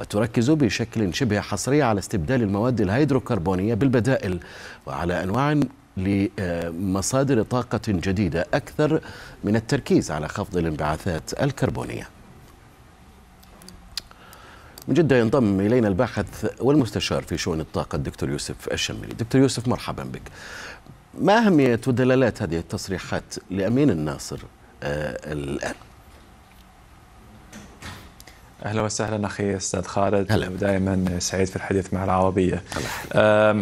وتركز بشكل شبه حصري على استبدال المواد الهيدروكربونية بالبدائل وعلى أنواع لمصادر آه، طاقة جديدة أكثر من التركيز على خفض الانبعاثات الكربونية من جدة ينضم إلينا الباحث والمستشار في شؤون الطاقة الدكتور يوسف الشمري دكتور يوسف مرحبا بك ما أهمية ودلالات هذه التصريحات لأمين الناصر آه، الآن اهلا وسهلا اخي استاذ خالد هلا. ودائما سعيد في الحديث مع العربيه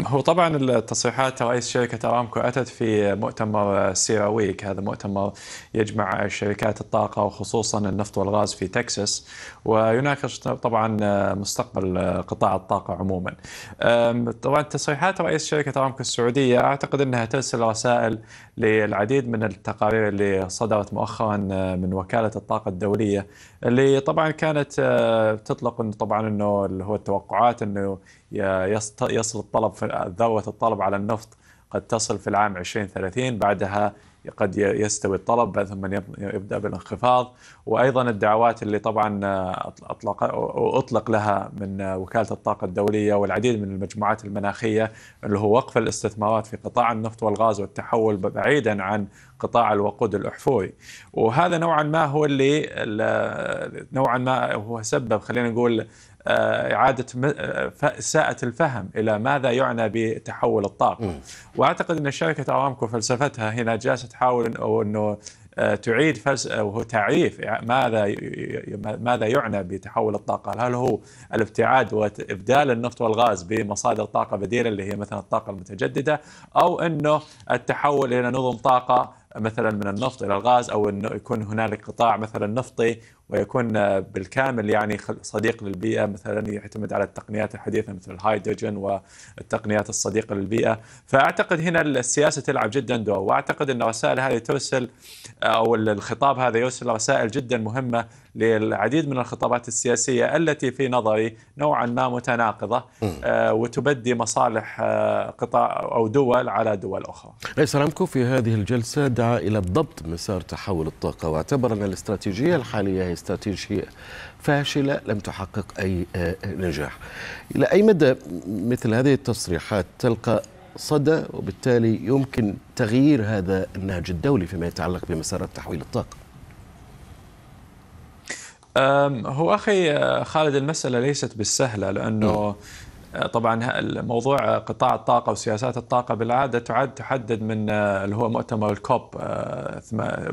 هو طبعا التصريحات رئيس شركه ارامكو اتت في مؤتمر سيرا ويك هذا مؤتمر يجمع شركات الطاقه وخصوصا النفط والغاز في تكساس ويناقش طبعا مستقبل قطاع الطاقه عموما طبعا تصريحات رئيس شركه ارامكو السعوديه اعتقد انها ترسل رسائل للعديد من التقارير اللي صدرت مؤخرا من وكاله الطاقه الدوليه اللي طبعا كانت تطلق انه طبعا انه اللي هو التوقعات انه يصل الطلب ذروه الطلب على النفط قد تصل في العام 2030 بعدها قد يستوي الطلب ثم يبدا بالانخفاض وايضا الدعوات اللي طبعا اطلق اطلق لها من وكاله الطاقه الدوليه والعديد من المجموعات المناخيه اللي هو وقف الاستثمارات في قطاع النفط والغاز والتحول بعيدا عن قطاع الوقود الاحفوري وهذا نوعا ما هو اللي نوعا ما هو سبب خلينا نقول آه، إعادة آه، ساءة الفهم إلى ماذا يعنى بتحول الطاقة وأعتقد أن شركة أرامكو فلسفتها هنا جالسة تحاول أنه آه، تعيد فلس وهو تعريف ماذا ماذا يعنى بتحول الطاقه؟ هل هو الابتعاد وابدال النفط والغاز بمصادر طاقه بديله اللي هي مثلا الطاقه المتجدده او انه التحول الى نظم طاقه مثلا من النفط الى الغاز او انه يكون هنالك قطاع مثلا نفطي ويكون بالكامل يعني صديق للبيئه مثلا يعتمد على التقنيات الحديثه مثل الهيدروجين والتقنيات الصديقه للبيئه، فاعتقد هنا السياسه تلعب جدا دور واعتقد ان الرسائل هذه ترسل او الخطاب هذا يرسل رسائل جدا مهمه للعديد من الخطابات السياسية التي في نظري نوعا ما متناقضة آه، وتبدي مصالح آه، قطاع أو دول على دول أخرى رئيس رامكو في هذه الجلسة دعا إلى ضبط مسار تحول الطاقة واعتبر أن الاستراتيجية الحالية هي استراتيجية فاشلة لم تحقق أي آه، نجاح إلى أي مدى مثل هذه التصريحات تلقى صدى وبالتالي يمكن تغيير هذا النهج الدولي فيما يتعلق بمسار تحويل الطاقة هو اخي آه، خالد المساله ليست بالسهله لانه آه، طبعا موضوع آه، قطاع الطاقه وسياسات الطاقه بالعاده تعد تحدد من اللي هو مؤتمر الكوب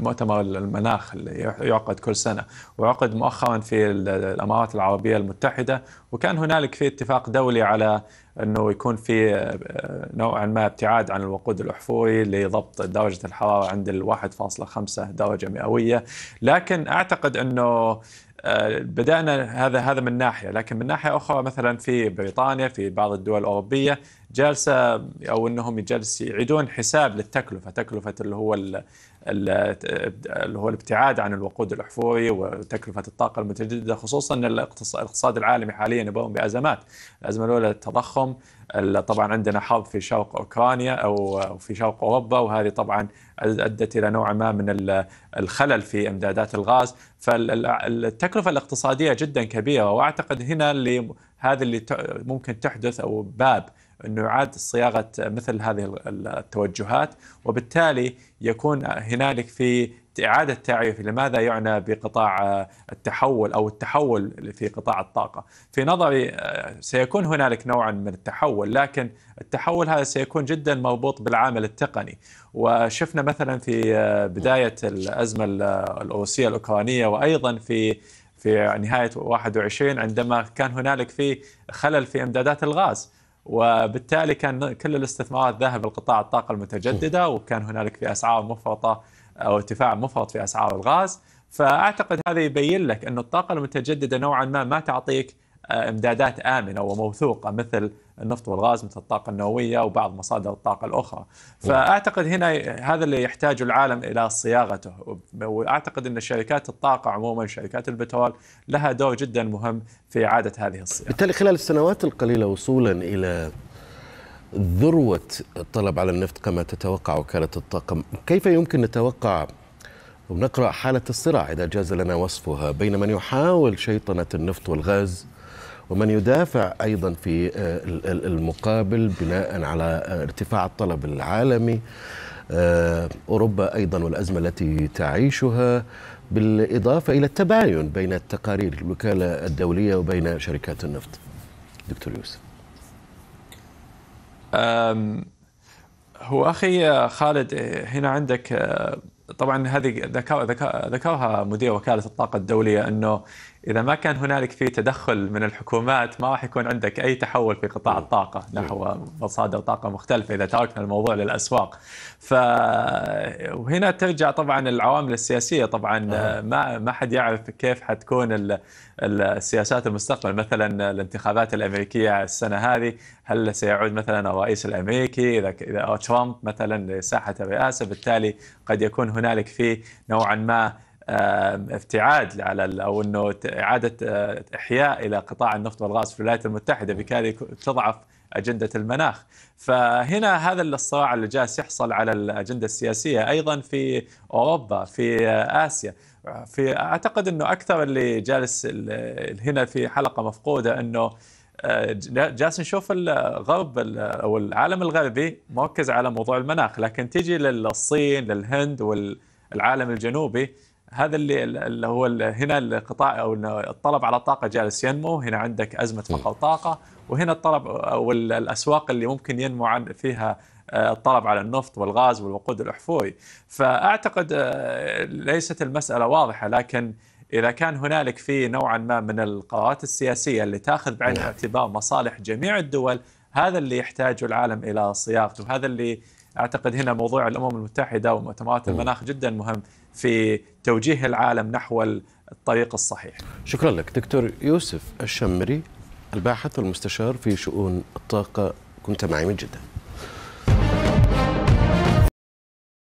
مؤتمر المناخ اللي يعقد كل سنه وعقد مؤخرا في الامارات العربيه المتحده وكان هنالك في اتفاق دولي على انه يكون في نوعا ما ابتعاد عن الوقود الاحفوري لضبط درجه الحراره عند ال 1.5 درجه مئويه لكن اعتقد انه بدانا هذا هذا من ناحيه لكن من ناحيه اخرى مثلا في بريطانيا في بعض الدول الاوروبيه جالسه او انهم يجلس يعيدون حساب للتكلفه تكلفه اللي هو اللي هو الابتعاد عن الوقود الاحفوري وتكلفه الطاقه المتجدده خصوصا ان الاقتصاد العالمي حاليا يبون بازمات الازمه الاولى التضخم طبعا عندنا حرب في شرق اوكرانيا او في شرق اوروبا وهذه طبعا ادت الى نوع ما من الخلل في امدادات الغاز فالتكلفه الاقتصاديه جدا كبيره واعتقد هنا اللي هذا اللي ممكن تحدث او باب انه يعاد صياغه مثل هذه التوجهات وبالتالي يكون هنالك في إعادة تعريف لماذا يعنى بقطاع آه، التحول أو التحول في قطاع الطاقة في نظري آه، سيكون هنالك نوعا من التحول لكن التحول هذا سيكون جدا مربوط بالعامل التقني وشفنا مثلا في آه، بداية الأزمة الروسية الأوكرانية وأيضا في في نهاية 21 عندما كان هنالك في خلل في إمدادات الغاز وبالتالي كان كل الاستثمارات ذهب لقطاع الطاقة المتجددة وكان هنالك في أسعار مفرطة او ارتفاع مفرط في اسعار الغاز فاعتقد هذا يبين لك ان الطاقه المتجدده نوعا ما ما تعطيك آه، امدادات امنه وموثوقه مثل النفط والغاز مثل الطاقه النوويه وبعض مصادر الطاقه الاخرى نعم. فاعتقد هنا هذا اللي يحتاجه العالم الى صياغته واعتقد ان شركات الطاقه عموما شركات البترول لها دور جدا مهم في اعاده هذه الصياغه بالتالي خلال السنوات القليله وصولا الى ذروة الطلب على النفط كما تتوقع وكالة الطاقم كيف يمكن نتوقع ونقرأ حالة الصراع إذا جاز لنا وصفها بين من يحاول شيطنة النفط والغاز ومن يدافع أيضا في آه، المقابل بناء على آه، ارتفاع الطلب العالمي آه، أوروبا أيضا والأزمة التي تعيشها بالإضافة إلى التباين بين التقارير الوكالة الدولية وبين شركات النفط دكتور يوسف هو اخي آه، خالد آه، هنا عندك آه، طبعا هذه ذكرها مدير وكاله الطاقه الدوليه انه اذا ما كان هنالك في تدخل من الحكومات ما راح يكون عندك اي تحول في قطاع الطاقه نحو مصادر طاقه مختلفه اذا تركنا الموضوع للاسواق ف وهنا ترجع طبعا العوامل السياسيه طبعا ما ما حد يعرف كيف حتكون السياسات المستقبل مثلا الانتخابات الامريكيه السنه هذه هل سيعود مثلا الرئيس الامريكي اذا اذا ترامب مثلا لساحه الرئاسه بالتالي قد يكون هنالك في نوعا ما ابتعاد على او انه اعاده آه، احياء الى قطاع النفط والغاز في الولايات المتحده بكذا تضعف اجنده المناخ فهنا هذا الصراع اللي جالس يحصل على الاجنده السياسيه ايضا في اوروبا في آه، اسيا في اعتقد انه اكثر اللي جالس هنا في حلقه مفقوده انه آه، جالس نشوف الغرب او العالم الغربي مركز على موضوع المناخ لكن تيجي للصين للهند والعالم الجنوبي هذا اللي اللي هو اللي هنا القطاع او الطلب على الطاقه جالس ينمو هنا عندك ازمه فقر طاقه وهنا الطلب او الاسواق اللي ممكن ينمو عن فيها آه، الطلب على النفط والغاز والوقود الاحفوري فاعتقد آه، ليست المساله واضحه لكن اذا كان هنالك في نوعا ما من القرارات السياسيه اللي تاخذ بعين الاعتبار نعم. مصالح جميع الدول هذا اللي يحتاجه العالم الى صياغته هذا اللي اعتقد هنا موضوع الامم المتحده ومؤتمرات المناخ جدا مهم في توجيه العالم نحو الطريق الصحيح. شكرا لك دكتور يوسف الشمري الباحث والمستشار في شؤون الطاقه كنت معي من جده.